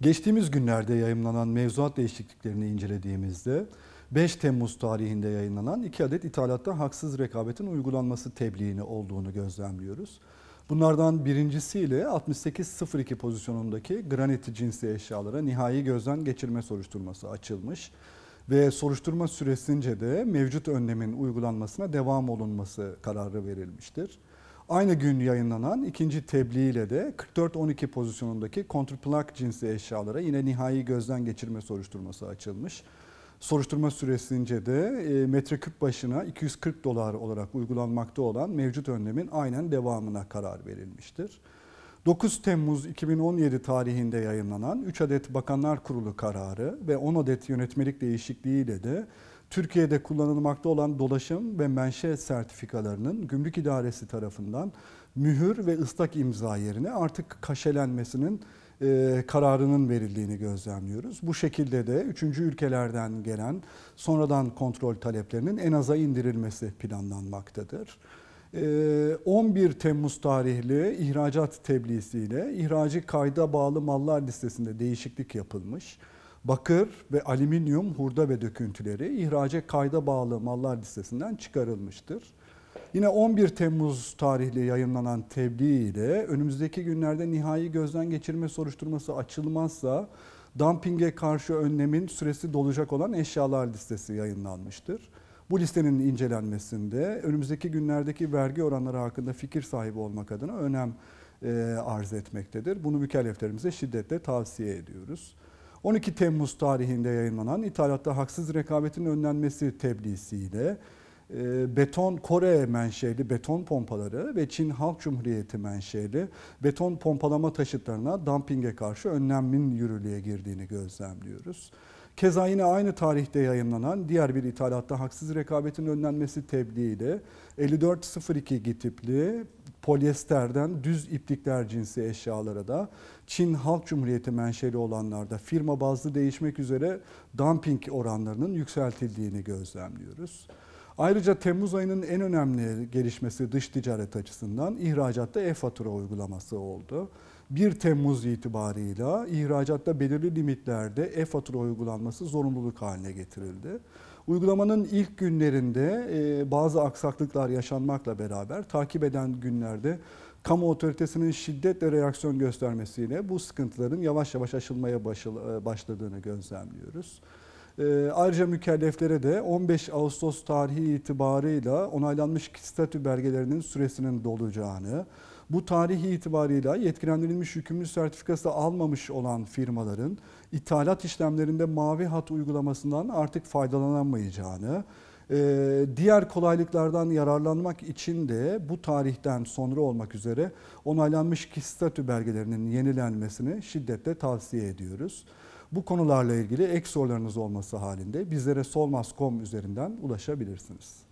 Geçtiğimiz günlerde yayımlanan mevzuat değişikliklerini incelediğimizde 5 Temmuz tarihinde yayınlanan iki adet ithalatta haksız rekabetin uygulanması tebliğini olduğunu gözlemliyoruz. Bunlardan birincisiyle 68.02 pozisyonundaki granit cinsli eşyalara nihai gözden geçirme soruşturması açılmış ve soruşturma süresince de mevcut önlemin uygulanmasına devam olunması kararı verilmiştir. Aynı gün yayınlanan ikinci tebliğ ile de 44-12 pozisyonundaki kontrplak cinsli eşyalara yine nihai gözden geçirme soruşturması açılmış. Soruşturma süresince de e, metreküp başına 240 dolar olarak uygulanmakta olan mevcut önlemin aynen devamına karar verilmiştir. 9 Temmuz 2017 tarihinde yayınlanan 3 adet Bakanlar Kurulu kararı ve 10 adet yönetmelik değişikliğiyle de Türkiye'de kullanılmakta olan dolaşım ve menşe sertifikalarının gümrük idaresi tarafından mühür ve ıslak imza yerine artık kaşelenmesinin e, kararının verildiğini gözlemliyoruz. Bu şekilde de üçüncü ülkelerden gelen sonradan kontrol taleplerinin en aza indirilmesi planlanmaktadır. 11 e, Temmuz tarihli ihracat tebliğsiyle ihracı kayda bağlı mallar listesinde değişiklik yapılmış bakır ve alüminyum hurda ve döküntüleri ihraca kayda bağlı mallar listesinden çıkarılmıştır. Yine 11 Temmuz tarihli yayınlanan tebliğ ile önümüzdeki günlerde nihai gözden geçirme soruşturması açılmazsa dumpinge karşı önlemin süresi dolacak olan eşyalar listesi yayınlanmıştır. Bu listenin incelenmesinde önümüzdeki günlerdeki vergi oranları hakkında fikir sahibi olmak adına önem e, arz etmektedir. Bunu mükelleflerimize şiddetle tavsiye ediyoruz. 12 Temmuz tarihinde yayınlanan ithalatta haksız rekabetin önlenmesi tebliğiyle e, beton Kore menşeli beton pompaları ve Çin Halk Cumhuriyeti menşeli beton pompalama taşıtlarına dumpinge karşı önlemin yürürlüğe girdiğini gözlemliyoruz. Keza yine aynı tarihte yayınlanan diğer bir ithalatta haksız rekabetin önlenmesi tebliğiyle 5402 gitipli polyesterden düz iplikler cinsi eşyalara da, Çin Halk Cumhuriyeti menşeli olanlarda firma bazlı değişmek üzere dumping oranlarının yükseltildiğini gözlemliyoruz. Ayrıca Temmuz ayının en önemli gelişmesi dış ticaret açısından ihracatta e-fatura uygulaması oldu. 1 Temmuz itibarıyla ihracatta belirli limitlerde e-fatura uygulanması zorunluluk haline getirildi. Uygulamanın ilk günlerinde e, bazı aksaklıklar yaşanmakla beraber takip eden günlerde kamu otoritesinin şiddetle reaksiyon göstermesiyle bu sıkıntıların yavaş yavaş aşılmaya e, başladığını gözlemliyoruz. E, ayrıca mükelleflere de 15 Ağustos tarihi itibarıyla onaylanmış statü belgelerinin süresinin dolacağını, bu tarihi itibarıyla yetkilendirilmiş yükümlü sertifikası almamış olan firmaların ithalat işlemlerinde mavi hat uygulamasından artık faydalanamayacağını, ee, diğer kolaylıklardan yararlanmak için de bu tarihten sonra olmak üzere onaylanmış statü belgelerinin yenilenmesini şiddetle tavsiye ediyoruz. Bu konularla ilgili ek sorularınız olması halinde bizlere solmaz.com üzerinden ulaşabilirsiniz.